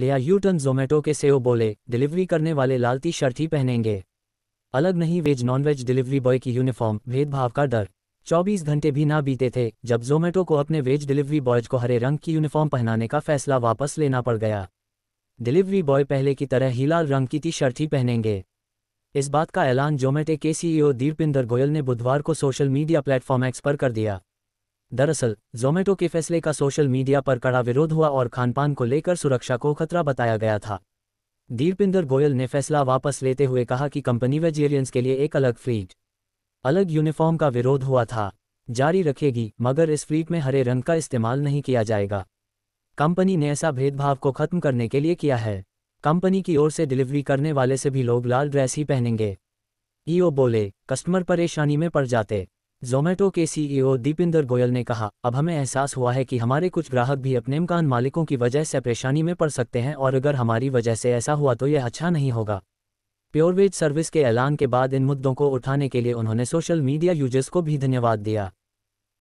लिया यूटन जोमेटो के सेओ बोले डिलीवरी करने वाले लालती शर्ट ही पहनेंगे अलग नहीं वेज नॉनवेज डिलीवरी बॉय की यूनिफॉर्म भेदभाव का डर 24 घंटे भी ना बीते थे जब जोमेटो को अपने वेज डिलीवरी बॉयज को हरे रंग की यूनिफॉर्म पहनाने का फैसला वापस लेना पड़ गया डिलीवरी बॉय पहले की तरह ही लाल रंग की टी शर्ट ही पहनेंगे इस बात का ऐलान जोमेटो के सीईओ दीपिंदर गोयल ने बुधवार को सोशल मीडिया प्लेटफॉर्म एक्स पर कर दिया दरअसल जोमेटो के फैसले का सोशल मीडिया पर कड़ा विरोध हुआ और खानपान को लेकर सुरक्षा को खतरा बताया गया था दीपिंदर गोयल ने फैसला वापस लेते हुए कहा कि कंपनी वेजेरियंस के लिए एक अलग फ्लीट अलग यूनिफॉर्म का विरोध हुआ था जारी रखेगी मगर इस फ्लीट में हरे रंग का इस्तेमाल नहीं किया जाएगा कंपनी ने ऐसा भेदभाव को खत्म करने के लिए किया है कंपनी की ओर से डिलीवरी करने वाले से भी लोग लाल ड्रेस ही पहनेंगे ईओ बोले कस्टमर परेशानी में पड़ जाते जोमेटो के सीईओ e दीपिंदर गोयल ने कहा अब हमें एहसास हुआ है कि हमारे कुछ ग्राहक भी अपने मकान मालिकों की वजह से परेशानी में पड़ सकते हैं और अगर हमारी वजह से ऐसा हुआ तो यह अच्छा नहीं होगा प्योरवेज सर्विस के ऐलान के बाद इन मुद्दों को उठाने के लिए उन्होंने सोशल मीडिया यूजर्स को भी धन्यवाद दिया